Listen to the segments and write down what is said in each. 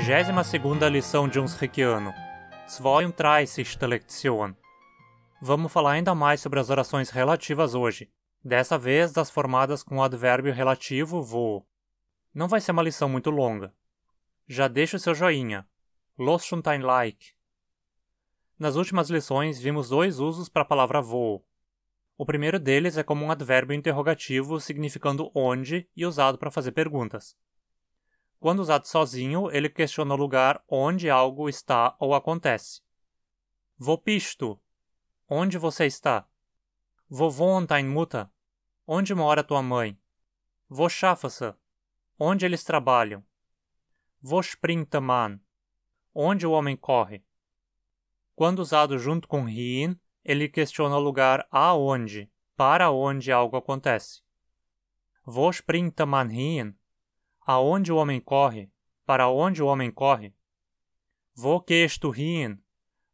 32ª lição de um Zrikiano. Zweiunddreißigste Lektion. Vamos falar ainda mais sobre as orações relativas hoje, dessa vez das formadas com o advérbio relativo vou. Não vai ser uma lição muito longa. Já deixa o seu joinha. Los schon dein Like. Nas últimas lições vimos dois usos para a palavra vou. O primeiro deles é como um advérbio interrogativo significando onde e usado para fazer perguntas. Quando usado sozinho, ele questiona o lugar onde algo está ou acontece. Vopisto, onde você está? Vovon tá muta? Onde mora tua mãe? Vochafasa, onde eles trabalham? Vosprintaman, onde o homem corre? Quando usado junto com hin, ele questiona o lugar aonde, para onde algo acontece. Vosprintaman hin. Aonde o homem corre, para onde o homem corre? Wo tu hin?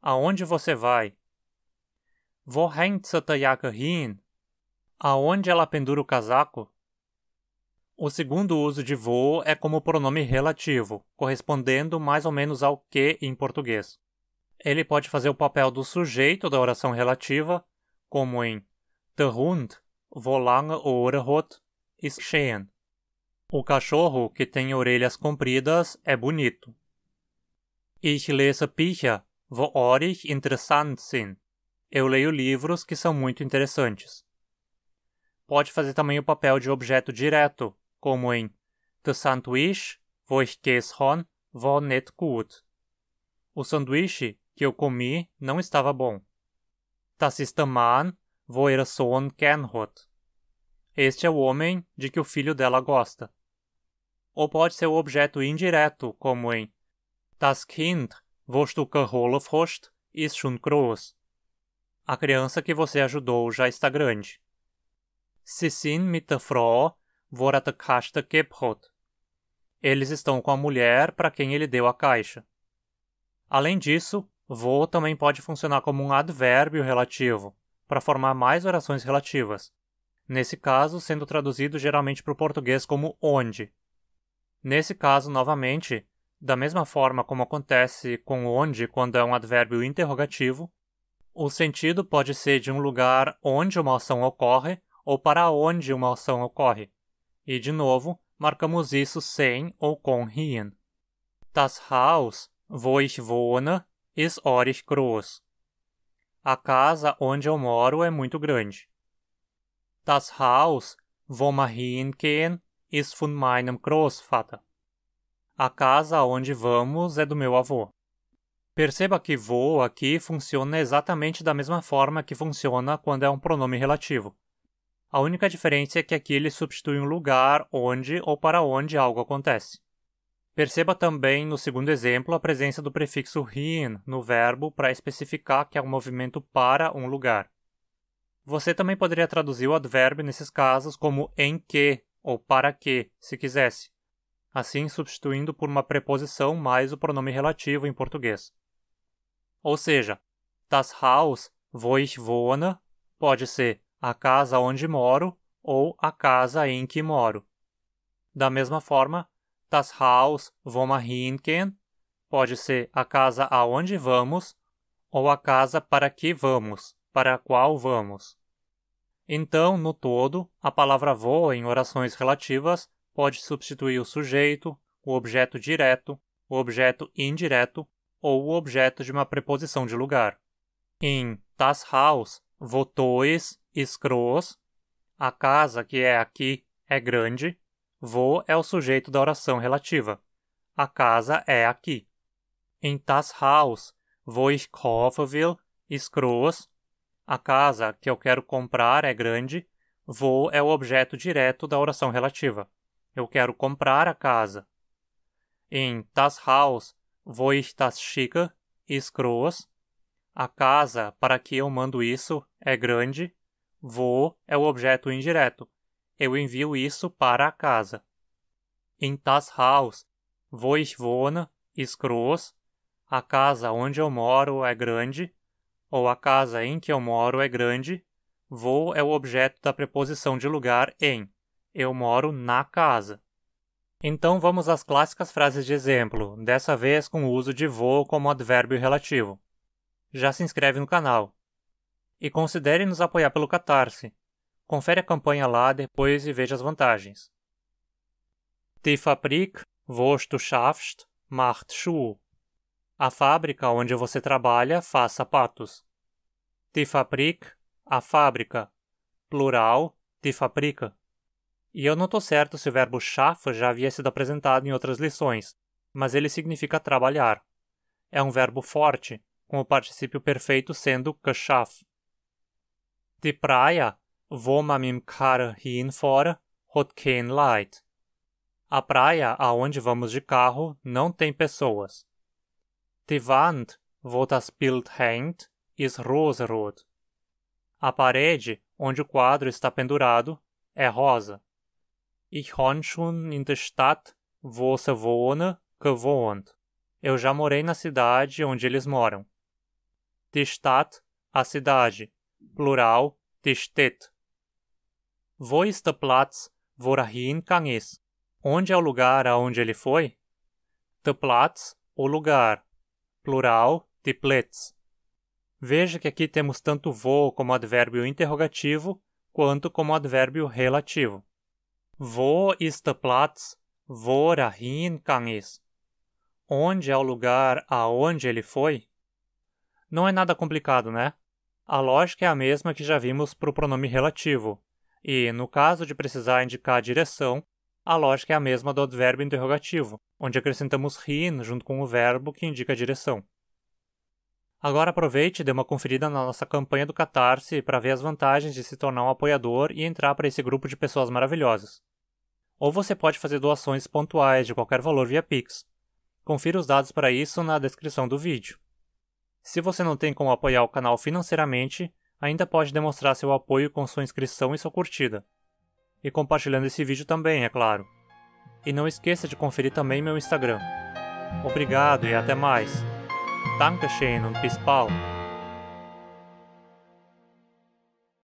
Aonde você vai? Vô hängt Satayaka hin? Aonde ela pendura o casaco? O segundo uso de vô é como pronome relativo, correspondendo mais ou menos ao que em português. Ele pode fazer o papel do sujeito da oração relativa, como em The Hund, Volange lange oder rot ist geschehen. O cachorro que tem orelhas compridas é bonito. Ich lese Bücher, wo Orich interessant sind. Eu leio livros que são muito interessantes. Pode fazer também o papel de objeto direto, como em The Sandwich, wo ich gestern wo nicht gut. O sanduíche que eu comi não estava bom. Das ist der Mann, wo ihr er Sohn gern hat. Este é o homem de que o filho dela gosta ou pode ser o objeto indireto, como em Das Kind, wos du geholfen hast, ist schon groß. A criança que você ajudou já está grande. Sie sind mit der Frau, wora der Kaste gebrot. Eles estão com a mulher para quem ele deu a caixa. Além disso, vou também pode funcionar como um advérbio relativo, para formar mais orações relativas. Nesse caso, sendo traduzido geralmente para o português como onde. Nesse caso, novamente, da mesma forma como acontece com onde quando é um advérbio interrogativo, o sentido pode ser de um lugar onde uma ação ocorre ou para onde uma ação ocorre. E, de novo, marcamos isso sem ou com hin. Das Haus, wo ich wohne, ist orich groß. A casa onde eu moro é muito grande. Das Haus, wo wir hingehen, Ist von meinem Großvater. A casa onde vamos é do meu avô. Perceba que vou aqui funciona exatamente da mesma forma que funciona quando é um pronome relativo. A única diferença é que aqui ele substitui um lugar onde ou para onde algo acontece. Perceba também no segundo exemplo a presença do prefixo hin no verbo para especificar que é um movimento para um lugar. Você também poderia traduzir o advérbio nesses casos como em que ou para que, se quisesse, assim substituindo por uma preposição mais o pronome relativo em português. Ou seja, das Haus, wo ich wohne, pode ser a casa onde moro ou a casa em que moro. Da mesma forma, das Haus, wo wir hingehen, pode ser a casa aonde vamos ou a casa para que vamos, para a qual vamos. Então, no todo, a palavra vou em orações relativas pode substituir o sujeito, o objeto direto, o objeto indireto ou o objeto de uma preposição de lugar. Em das Haus, votois, escroos, a casa que é aqui é grande, vou é o sujeito da oração relativa. A casa é aqui. Em das Haus, wo ich kaufe will, escroos, a casa que eu quero comprar é grande. Vou é o objeto direto da oração relativa. Eu quero comprar a casa. Em das Haus, wo ich das schicke, ist groß. A casa para que eu mando isso é grande. Vou é o objeto indireto. Eu envio isso para a casa. Em das Haus, wo ich wohne, ist groß. A casa onde eu moro é grande ou a casa em que eu moro é grande, vou é o objeto da preposição de lugar em. Eu moro na casa. Então vamos às clássicas frases de exemplo, dessa vez com o uso de vou como advérbio relativo. Já se inscreve no canal. E considere nos apoiar pelo Catarse. Confere a campanha lá depois e veja as vantagens. Die Fabrik, wo du schaffst, macht Schuh a fábrica onde você trabalha faz sapatos. Die Fabrik, a fábrica. Plural, die Fabrika. E eu não estou certo se o verbo schaffen já havia sido apresentado em outras lições, mas ele significa trabalhar. É um verbo forte, com o particípio perfeito sendo chaf. Die Praia, wo man mit Karre fora, hat kein A praia aonde vamos de carro não tem pessoas. Die Wand, wo das Bild hängt, ist rosarot. A parede onde o quadro está pendurado é rosa. Ich habe schon in der Stadt, wo sie wohne, gewohnt. Eu já morei na cidade onde eles moram. Die Stadt, a cidade. Plural, die Stadt. Wo ist der Platz, wo er hingegangen ist? Onde é o lugar aonde ele foi? Der Platz, o lugar plural, triplets. Veja que aqui temos tanto vou como advérbio interrogativo, quanto como advérbio relativo. Wo ist der Platz, wo er hingegangen ist? Onde é o lugar aonde ele foi? Não é nada complicado, né? A lógica é a mesma que já vimos para o pronome relativo, e, no caso de precisar indicar a direção, a lógica é a mesma do advérbio interrogativo, onde acrescentamos hin junto com o verbo que indica a direção. Agora aproveite e dê uma conferida na nossa campanha do Catarse para ver as vantagens de se tornar um apoiador e entrar para esse grupo de pessoas maravilhosas. Ou você pode fazer doações pontuais de qualquer valor via Pix. Confira os dados para isso na descrição do vídeo. Se você não tem como apoiar o canal financeiramente, ainda pode demonstrar seu apoio com sua inscrição e sua curtida e compartilhando esse vídeo também, é claro. E não esqueça de conferir também meu Instagram. Obrigado e até mais. Dankeschön und bis bald.